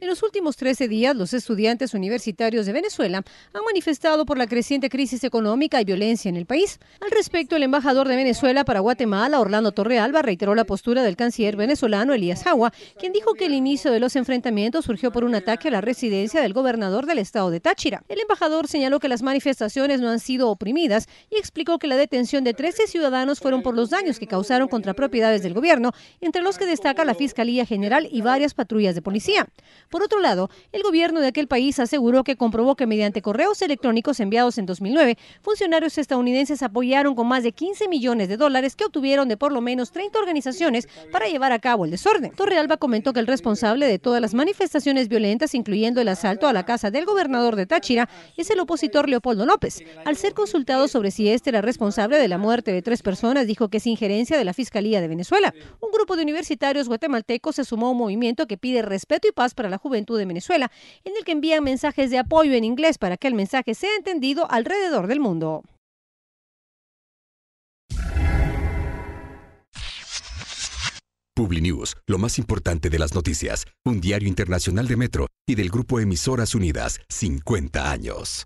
En los últimos 13 días, los estudiantes universitarios de Venezuela han manifestado por la creciente crisis económica y violencia en el país. Al respecto, el embajador de Venezuela para Guatemala, Orlando Torrealba, reiteró la postura del canciller venezolano Elías Agua, quien dijo que el inicio de los enfrentamientos surgió por un ataque a la residencia del gobernador del estado de Táchira. El embajador señaló que las manifestaciones no han sido oprimidas y explicó que la detención de 13 ciudadanos fueron por los daños que causaron contra propiedades del gobierno, entre los que destaca la Fiscalía General y varias patrullas de policía. Por otro lado, el gobierno de aquel país aseguró que comprobó que mediante correos electrónicos enviados en 2009, funcionarios estadounidenses apoyaron con más de 15 millones de dólares que obtuvieron de por lo menos 30 organizaciones para llevar a cabo el desorden. Torrealba comentó que el responsable de todas las manifestaciones violentas, incluyendo el asalto a la casa del gobernador de Táchira, es el opositor Leopoldo López. Al ser consultado sobre si este era responsable de la muerte de tres personas, dijo que es injerencia de la Fiscalía de Venezuela. Un grupo de universitarios guatemaltecos se sumó a un movimiento que pide respeto y paz para la Juventud de Venezuela, en el que envían mensajes de apoyo en inglés para que el mensaje sea entendido alrededor del mundo. PubliNews, lo más importante de las noticias, un diario internacional de Metro y del grupo Emisoras Unidas, 50 años.